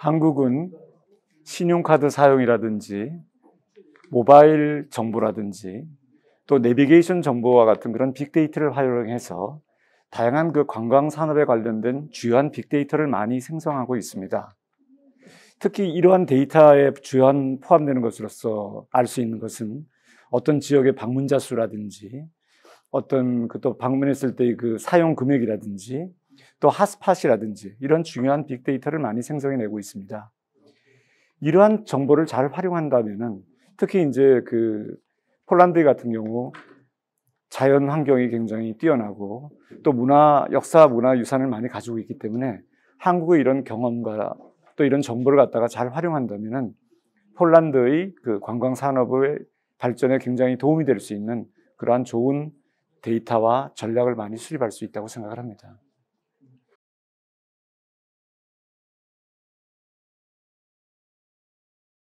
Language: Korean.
한국은 신용카드 사용이라든지 모바일 정보라든지 또 내비게이션 정보와 같은 그런 빅데이터를 활용해서 다양한 그 관광 산업에 관련된 주요한 빅데이터를 많이 생성하고 있습니다. 특히 이러한 데이터에 주요한 포함되는 것으로서 알 수 있는 것은 어떤 지역의 방문자 수라든지 어떤 그 또 방문했을 때 그 사용 금액이라든지 또 핫스팟이라든지 이런 중요한 빅데이터를 많이 생성해내고 있습니다. 이러한 정보를 잘 활용한다면은 특히 이제 그 폴란드 같은 경우 자연 환경이 굉장히 뛰어나고 또 문화 역사 문화 유산을 많이 가지고 있기 때문에 한국의 이런 경험과 또 이런 정보를 갖다가 잘 활용한다면은 폴란드의 그 관광 산업의 발전에 굉장히 도움이 될 수 있는 그러한 좋은 데이터와 전략을 많이 수립할 수 있다고 생각을 합니다.